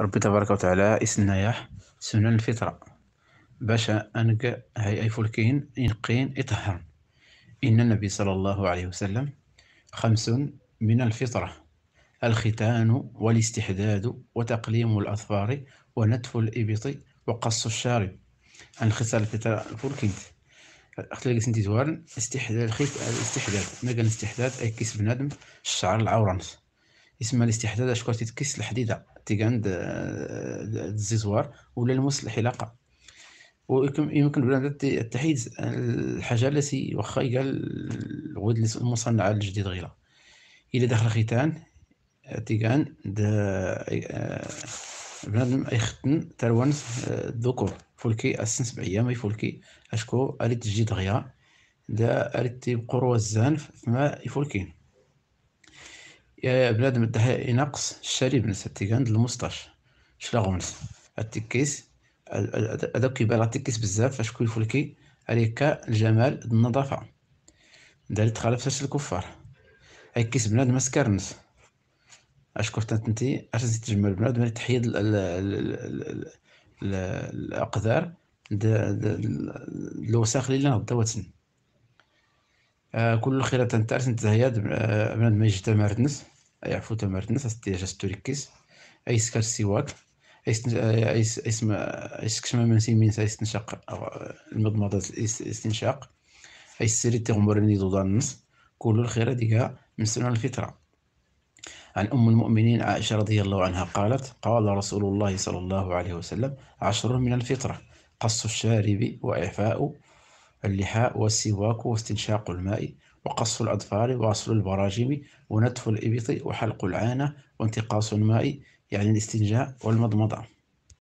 ربي تبارك وتعالى يسنايح سنن الفطرة باش أنك هاي أي فلكين إنقين يطهر إن النبي صلى الله عليه وسلم خمس من الفطرة الختان والاستحداد وتقليم الأظفار ونتف الإبط وقص الشارب عن الخصال الفترة الفلكين اختي اللي سنتي زوار استحداد الخيط الاستحداد ما قال الاستحداد اي كيس بنادم الشعر العورنس اسمها الاستحداد اشكون تتكس الحديده التكتيك آه، الزيزوار ولا المسلح الحلاقه ويمكن بلا التحيز آه، الحاجه التي واخا قال الود المصنعه الجديد غيره الى داخل الختان آه، تيكان بنادم يختن تروان الذكور فولكي ايام بعيام يفولكي اشكو اريد تجي دغيا دا اريد تيبقو روزان فما يفولكين يا بنادم الدهاء ينقص الشريب نس تيكاند المسطاش شلاغونس التكيس هذاك كيبان التكيس بزاف فاش كل فلكي عليك الجمال النظافه دارت تخالف الكفار هاي كيس بنادم تنتي اش كنت انتي اش زيد تجمل بنادم تحيد الاقدار الوساخ اللي نضوتن آه، كل خيرات تنتعس نتزهياد آه، بنادم ما يجتمع تمارتنس يعرفوا تمارت الناس جا ستوريكيس ايس كار سواك ايس اسم ايس كشما من مين سايس تنشق المضمضة الاستنشاق ايس سيري تغمرني دو دانس كل الخير ديكا من سنة الفطرة عن أم المؤمنين عائشة رضي الله عنها قالت قال رسول الله صلى الله عليه وسلم عشر من الفطرة قص الشارب وإعفاء اللحاء والسواك واستنشاق الماء وقص الأظفار وغسل البراجم ونتف الإبط وحلق العانة وانتقاص الماء يعني الاستنجاء والمضمضة